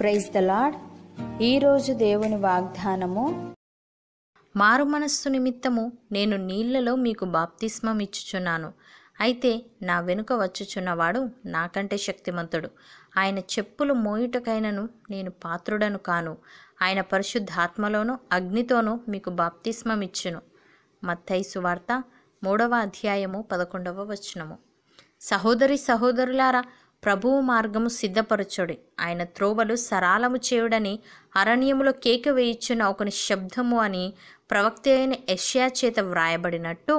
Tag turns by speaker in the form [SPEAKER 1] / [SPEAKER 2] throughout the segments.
[SPEAKER 1] praise the lord ఈరోజు దేవుని వాగ్దానము మారు మనస్సు నిమిత్తము నేను నీళ్లలో మీకు బాప్తిస్మం ఇచ్చుచున్నాను అయితే నా వెనుక వచ్చుచున్నవాడు నాకంటే శక్తిమంతుడు ఆయన చెప్పులు మోయుటకైనను నేను పాత్రుడను కాను ఆయన పరిశుద్ధాత్మలోనూ అగ్నితోనూ మీకు బాప్తిస్మం ఇచ్చును మత్తైసు వార్త మూడవ అధ్యాయము పదకొండవ వచనము సహోదరి సహోదరులారా ప్రభువు మార్గము సిద్ధపరచుడి ఆయన త్రోవలు సరాలము చేయుడని అరణ్యములో కేక వేయిచున్న ఒకని శబ్దము అని ప్రవక్త అయిన యష్యా చేత వ్రాయబడినట్టు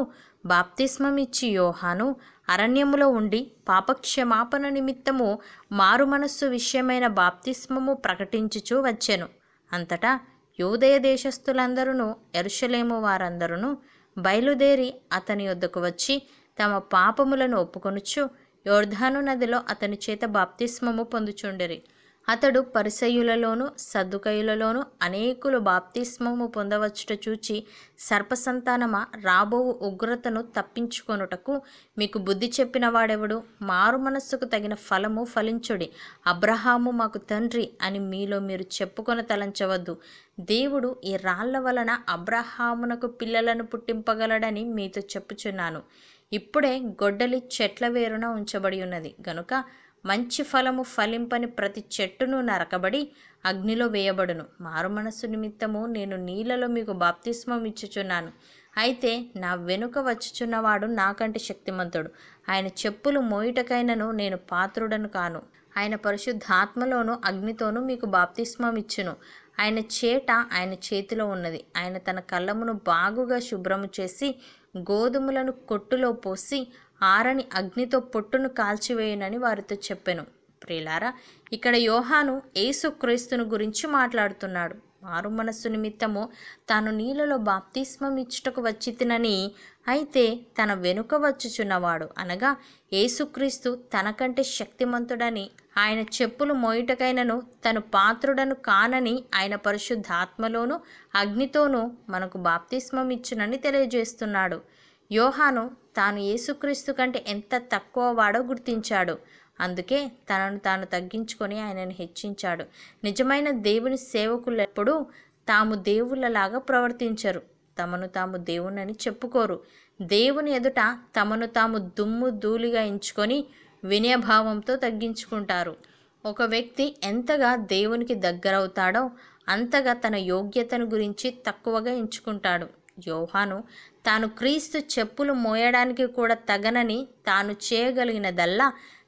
[SPEAKER 1] బాప్తిస్మం ఇచ్చి యోహాను అరణ్యములో ఉండి పాపక్షమాపణ నిమిత్తము మారు మనస్సు విషయమైన బాప్తిస్మము ప్రకటించుచూ వచ్చెను అంతటా యూదయ దేశస్థులందరూ ఎరుషలేము వారందరూ బయలుదేరి అతని వద్దకు వచ్చి తమ పాపములను ఒప్పుకొనుచు యోర్ధాను నదిలో అతని చేత బాప్తిస్మము పొందుచుండిరి అతడు పరిసయులలోనూ సద్దుకయులలోనూ అనేకులు బాప్తిస్మము పొందవచ్చుట చూచి సర్పసంతానమా రాబో ఉగ్రతను తప్పించుకొనుటకు మీకు బుద్ధి చెప్పిన వాడెవడు మారు మనస్సుకు తగిన ఫలము ఫలించుడి అబ్రహాము మాకు తండ్రి అని మీలో మీరు చెప్పుకొని తలంచవద్దు దేవుడు ఈ రాళ్ల వలన అబ్రహామునకు పిల్లలను పుట్టింపగలడని మీతో చెప్పుచున్నాను ఇప్పుడే గొడ్డలి చెట్ల వేరున ఉంచబడి ఉన్నది గనుక మంచి ఫలము ఫలింపని ప్రతి చెట్టును నరకబడి అగ్నిలో వేయబడును మారు మనస్సు నిమిత్తము నేను నీళ్ళలో మీకు బాప్తిస్మం ఇచ్చుచున్నాను అయితే నా వెనుక వచ్చుచున్నవాడు నాకంటే శక్తిమంతుడు ఆయన చెప్పులు మోయుటకైనను నేను పాత్రుడను కాను ఆయన పరిశుద్ధాత్మలోను అగ్నితోనూ మీకు బాప్తిస్మం ఇచ్చును ఆయన చేట ఆయన చేతిలో ఉన్నది ఆయన తన కళ్ళమును బాగుగా శుభ్రము చేసి గోధుమలను కొట్టులో పోసి ఆరని అగ్నితో పొట్టును కాల్చివేయనని వారితో చెప్పెను ప్రియులారా ఇక్కడ యోహాను ఏసుక్రీస్తును గురించి మాట్లాడుతున్నాడు మారు మనస్సు నిమిత్తము తాను నీళ్ళలో బాప్తిస్మం ఇచ్చుటకు వచ్చి తినని అయితే తన వెనుక వచ్చుచున్నవాడు అనగా ఏసుక్రీస్తు తనకంటే శక్తిమంతుడని ఆయన చెప్పులు మోయుటకైనను తను పాత్రుడను కానని ఆయన పరిశుద్ధాత్మలోను అగ్నితోనూ మనకు బాప్తిస్మం ఇచ్చునని తెలియజేస్తున్నాడు యోహాను తాను ఏసుక్రీస్తు కంటే ఎంత తక్కువ వాడో గుర్తించాడు అందుకే తనను తాను తగ్గించుకొని ఆయనను హెచ్చించాడు నిజమైన దేవుని సేవకులు ఎప్పుడూ తాము దేవుళ్ళలాగా ప్రవర్తించరు తమను తాము దేవునని చెప్పుకోరు దేవుని ఎదుట తమను తాము దుమ్ము ధూళిగా ఎంచుకొని వినయభావంతో తగ్గించుకుంటారు ఒక వ్యక్తి ఎంతగా దేవునికి దగ్గరవుతాడో అంతగా తన యోగ్యతను గురించి తక్కువగా ఎంచుకుంటాడు యోహాను తాను క్రీస్తు చెప్పులు మోయడానికి కూడా తగనని తాను చేయగలిగినదల్లా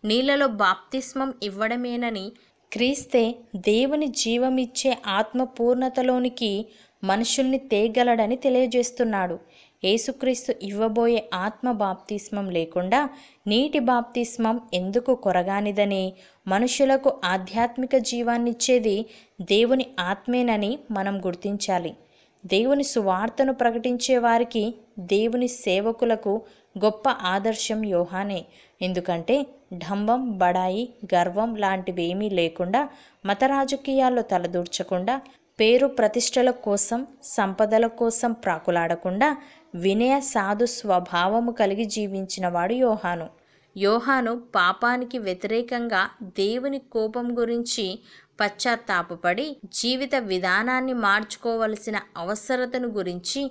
[SPEAKER 1] నీళ్ళలో బాప్తిస్మం ఇవ్వడమేనని క్రీస్తే దేవుని జీవమిచ్చే ఆత్మ పూర్ణతలోనికి మనుషుల్ని తేగలడని తెలియజేస్తున్నాడు ఏసుక్రీస్తు ఇవ్వబోయే ఆత్మ బాప్తిస్మం లేకుండా నీటి బాప్తిస్మం ఎందుకు కొరగానిదని మనుషులకు ఆధ్యాత్మిక జీవాన్నిచ్చేది దేవుని ఆత్మేనని మనం గుర్తించాలి దేవుని సువార్తను ప్రకటించే వారికి దేవుని సేవకులకు గొప్ప ఆదర్శం యోహానే ఎందుకంటే ఢంభం బడాయి గర్వం లాంటివేమీ లేకుండా మత రాజకీయాల్లో తలదూర్చకుండా పేరు ప్రతిష్టల కోసం సంపదల కోసం ప్రాకులాడకుండా వినయ సాధు స్వభావము కలిగి జీవించినవాడు యోహాను యోహాను పాపానికి వ్యతిరేకంగా దేవుని కోపం గురించి పశ్చాత్తాపడి జీవిత విధానాన్ని మార్చుకోవలసిన అవసరతను గురించి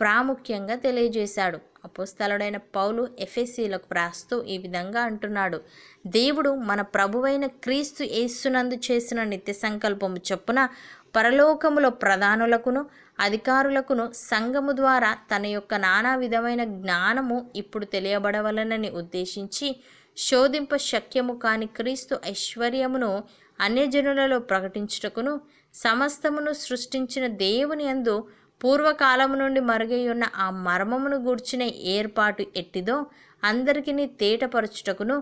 [SPEAKER 1] ప్రాముఖ్యంగా తెలియజేశాడు అపోస్తలుడైన పౌలు ఎఫ్ఎస్సీలకు రాస్తూ ఈ విధంగా అంటున్నాడు దేవుడు మన ప్రభువైన క్రీస్తు యేసునందు చేసిన నిత్య సంకల్పము చొప్పున పరలోకములో ప్రధానులకును అధికారులకును సంఘము ద్వారా తన యొక్క నానా విధమైన జ్ఞానము ఇప్పుడు తెలియబడవలనని ఉద్దేశించి శోధింప శక్యము కాని క్రీస్తు ఐశ్వర్యమును అన్యజనులలో ప్రకటించుటకును సమస్తమును సృష్టించిన దేవుని అందు పూర్వకాలము నుండి మరుగై ఉన్న ఆ మర్మమును గూర్చిన ఏర్పాటు ఎట్టిదో అందరికీ తేటపరచుటకును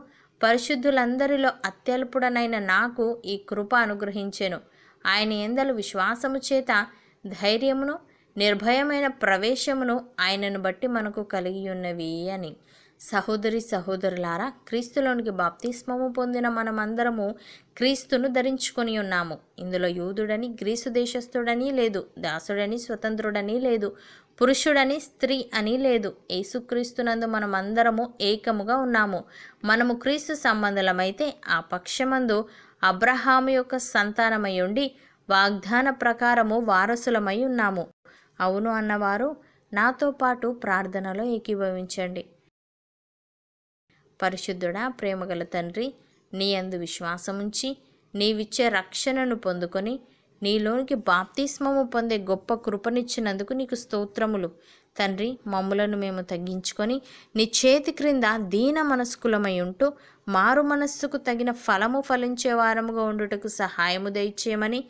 [SPEAKER 1] పరిశుద్ధులందరిలో అత్యల్పుడనైన నాకు ఈ కృప అనుగ్రహించాను ఆయన ఎందలు విశ్వాసము చేత ధైర్యమును నిర్భయమైన ప్రవేశమును ఆయనను బట్టి మనకు కలిగి ఉన్నవి అని సహోదరి సహోదరులారా క్రీస్తులోనికి బాప్తిస్మము పొందిన మనమందరము క్రీస్తును ధరించుకొని ఉన్నాము ఇందులో యూదుడని గ్రీసు దేశస్థుడని లేదు దాసుడని స్వతంత్రుడని లేదు పురుషుడని స్త్రీ అని లేదు యేసుక్రీస్తునందు మనమందరము ఏకముగా ఉన్నాము మనము క్రీస్తు సంబంధులమైతే ఆ పక్షమందు అబ్రహాము యొక్క సంతానమై ఉండి వాగ్దాన ప్రకారము వారసులమై ఉన్నాము అవును అన్నవారు నాతో పాటు ప్రార్థనలో ఏకీభవించండి పరిశుద్ధుడా ప్రేమగల తండ్రి నీ అందు విశ్వాసముంచి నీవిచ్చే రక్షణను పొందుకొని నీలోనికి బాప్తిస్మము పొందే గొప్ప కృపనిచ్చినందుకు నీకు స్తోత్రములు తండ్రి మమ్ములను మేము తగ్గించుకొని నీ చేతి క్రింద దీన మనస్కులమై ఉంటూ మారు మనస్సుకు తగిన ఫలము ఫలించే వారముగా ఉండుటకు సహాయము దయచేయమని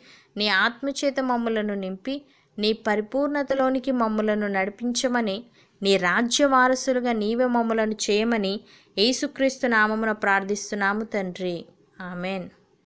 [SPEAKER 1] నీ ఆత్మచేత మమ్ములను నింపి నీ పరిపూర్ణతలోనికి మమ్ములను నడిపించమని నీ రాజ్య వారసులుగా నీవే మమ్మలను చేయమని యేసుక్రీస్తు నామమున ప్రార్థిస్తున్నాము తండ్రి ఆమెన్